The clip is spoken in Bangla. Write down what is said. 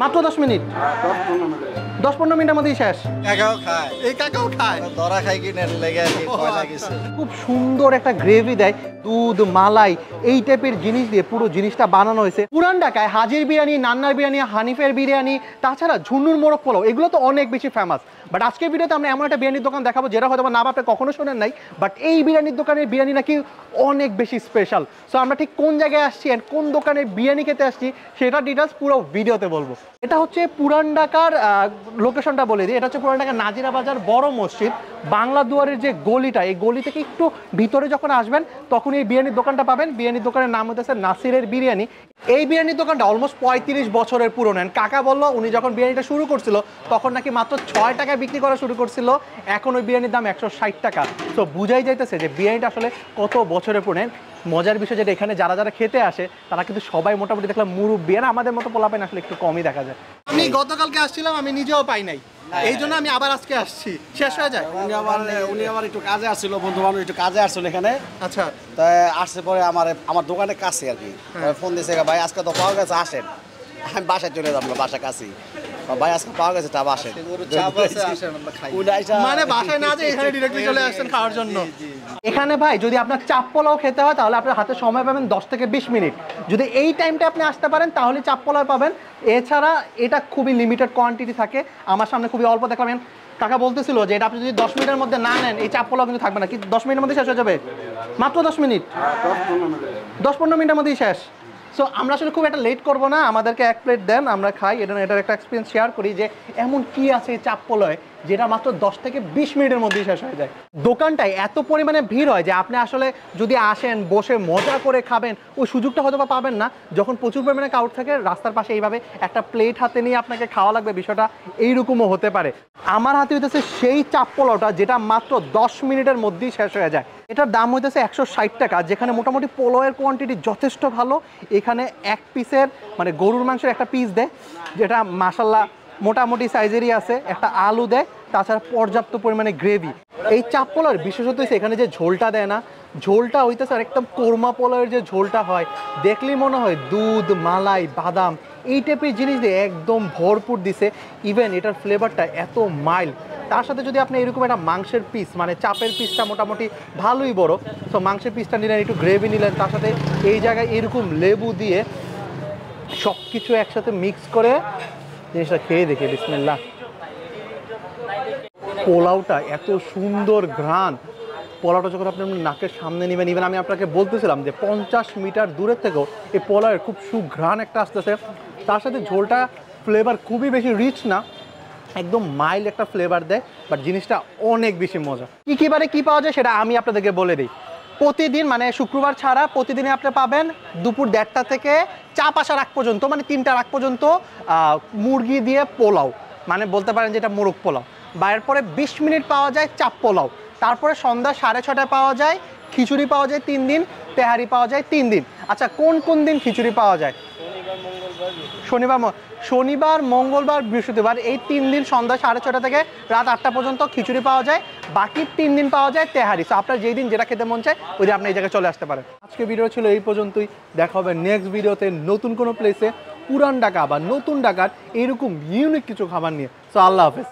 মাত্র দশ মিনিট দশ পনেরো মিনিটের মধ্যেই শেষ আচ্ছা। খুব সুন্দর একটা গ্রেভি দেয় দুধ মালাই এই টাইপের জিনিস দিয়ে পুরো জিনিসটা বানানো হয়েছে পুরান ঢাকায় হাজির বিরিয়ানি নান্নার বিরিয়ানি হানিফের বিরিয়ানি তাছাড়া ঝুনুর মোরক পোলাও এগুলো তো অনেক বেশি ফেমাস বাট আজকের ভিডিওতে আমরা এমন একটা বিরিয়ানির দোকান দেখাবো যেটা হয়তো না আপনি কখনো শোনেন নাই বাট এই বিরিয়ানির দোকানের বিরিয়ানি নাকি অনেক বেশি স্পেশাল সো আমরা ঠিক কোন জায়গায় আসছি অ্যান্ড কোন দোকানে বিরিয়ানি খেতে আসছি সেটা ডিটেলস পুরো ভিডিওতে বলবো এটা হচ্ছে পুরান ঢাকার লোকেশনটা বলে দিই এটা হচ্ছে পুরান ঢাকার নাজিরা বাজার বড় মসজিদ বাংলা দুয়ারের যে গলিটা এই গলি থেকে একটু ভিতরে যখন আসবেন তখন এই বিরিয়ানির দোকানটা পাবেন বিরিয়ানির দোকানের নাম হতেছে নাসিরের বিরিয়ানি এই বিরিয়ানির দোকানটা অলমোস্ট পঁয়ত্রিশ বছরের পুরনো কাকা বললো উনি যখন বিরিয়ানিটা শুরু করছিল তখন নাকি মাত্র ছয় টাকা বিক্রি করা শুরু করছিল এখন ওই বিরিয়ানির দাম একশো ষাট টাকা সো বুঝাই যাইতেছে যে বিরিয়ানিটা আসলে কত বছরে পুরনো মজার বিষয় যেটা এখানে যারা যারা খেতে আসে তারা কিন্তু সবাই মোটামুটি দেখলাম মুরব্বী আর আমাদের মতো পোলাপাইন আসলে একটু কমই দেখা যায় আমি গতকালকে আসছিলাম আমি নিজেও পাই নাই এই জন্য আমি আবার আজকে আসছি শেষ হয়ে যায় উনি আবার উনি আবার একটু কাজে আসছিল বন্ধু বান্ধব একটু কাজে আসছিল এখানে আচ্ছা তো আসছে পরে আমার আমার দোকানে কাছে আর কি হ্যাঁ। ফোন দিয়েছে ভাই আজকে তো পাওয়া গেছে আসেন আমি বাসায় চলে যাবো বাসা কাছেই ভাই আজকে পাওয়া গেছে মানে বাসায় না যে এখানে ডিরেক্টলি চলে আসছেন খাওয়ার জন্য এখানে ভাই যদি আপনার চাপ পোলাও খেতে হয় তাহলে আপনার হাতে সময় পাবেন দশ থেকে বিশ মিনিট যদি এই টাইমটা আপনি আসতে পারেন তাহলে চাপ পোলাও পাবেন এছাড়া এটা খুবই লিমিটেড কোয়ান্টিটি থাকে আমার সামনে খুবই অল্প দেখাবেন কাকা বলতেছিল যে এটা আপনি যদি দশ মিনিটের মধ্যে না নেন এই চাপ পোলাও কিন্তু থাকবে না কি দশ মিনিটের মধ্যে শেষ হয়ে যাবে মাত্র দশ মিনিট দশ পনেরো মিনিটের মধ্যেই শেষ সো আমরা আসলে খুব একটা লেট করব না আমাদেরকে এক প্লেট দেন আমরা খাই এটা এটার একটা এক্সপিরিয়েন্স শেয়ার করি যে এমন কি আছে এই চাপ্পলয় যেটা মাত্র দশ থেকে বিশ মিনিটের মধ্যেই শেষ হয়ে যায় দোকানটায় এত পরিমাণে ভিড় হয় যে আপনি আসলে যদি আসেন বসে মজা করে খাবেন ওই সুযোগটা হয়তো বা পাবেন না যখন প্রচুর পরিমাণে কাউট থাকে রাস্তার পাশে এইভাবে একটা প্লেট হাতে নিয়ে আপনাকে খাওয়া লাগবে বিষয়টা এইরকমও হতে পারে আমার হাতে হইতেছে সেই চাপ্পলটা যেটা মাত্র দশ মিনিটের মধ্যেই শেষ হয়ে যায় এটার দাম হইতেছে একশো ষাট টাকা যেখানে মোটামুটি পোলোয়ের কোয়ান্টিটি যথেষ্ট ভালো এখানে এক পিসের মানে গরুর মাংসের একটা পিস দেয় যেটা মাসাল্লা মোটামুটি সাইজেরই আছে একটা আলু দেয় তাছাড়া পর্যাপ্ত পরিমাণে গ্রেভি এই চাপ পোলার বিশেষত হচ্ছে এখানে যে ঝোলটা দেয় না ঝোলটা হইতেছে আর একদম কোরমা পোলার যে ঝোলটা হয় দেখলেই মনে হয় দুধ মালাই বাদাম এই টাইপের জিনিস দিয়ে একদম ভরপুর দিছে ইভেন এটার ফ্লেভারটা এত মাইল্ড তার সাথে যদি আপনি এরকম একটা মাংসের পিস মানে চাপের পিসটা মোটামুটি ভালোই বড় সো মাংসের পিসটা নিলেন একটু গ্রেভি নিলেন তার সাথে এই জায়গায় এরকম লেবু দিয়ে সব কিছু একসাথে মিক্স করে জিনিসটা খেয়ে দেখে বিসমিল্লা পোলাওটা এত সুন্দর ঘ্রাণ পোলাওটা যখন আপনি নাকের সামনে নেবেন ইভেন আমি আপনাকে বলতেছিলাম যে পঞ্চাশ মিটার দূরের থেকেও এই পোলাওয়ের খুব সুঘ্রাণ একটা আসতেছে তার সাথে ঝোলটা ফ্লেভার খুবই বেশি রিচ না একদম মাইল্ড একটা ফ্লেভার দেয় বাট জিনিসটা অনেক বেশি মজা কী কী বারে কী পাওয়া যায় সেটা আমি আপনাদেরকে বলে দিই প্রতিদিন মানে শুক্রবার ছাড়া প্রতিদিনে আপনি পাবেন দুপুর দেড়টা থেকে চা পাশা রাখ পর্যন্ত মানে তিনটা রাখ পর্যন্ত মুরগি দিয়ে পোলাও মানে বলতে পারেন যেটা মোরগ পোলাও বাইরের পরে বিশ মিনিট পাওয়া যায় চাপ পোলাও তারপরে সন্ধ্যা সাড়ে ছটায় পাওয়া যায় খিচুড়ি পাওয়া যায় তিন দিন তেহারি পাওয়া যায় তিন দিন আচ্ছা কোন কোন দিন খিচুড়ি পাওয়া যায় শনিবার শনিবার মঙ্গলবার বৃহস্পতিবার এই তিন দিন সন্ধ্যা সাড়ে ছটা থেকে রাত আটটা পর্যন্ত খিচুড়ি পাওয়া যায় বাকি তিন দিন পাওয়া যায় তেহারি সো আপনার যেই দিন যেটা খেতে মন চায় ওই দিন আপনি এই জায়গায় চলে আসতে পারেন আজকে ভিডিও ছিল এই পর্যন্তই দেখা হবে নেক্সট ভিডিওতে নতুন কোনো প্লেসে পুরান ঢাকা বা নতুন ঢাকার এরকম ইউনিক কিছু খাবার নিয়ে সো আল্লাহ হাফেজ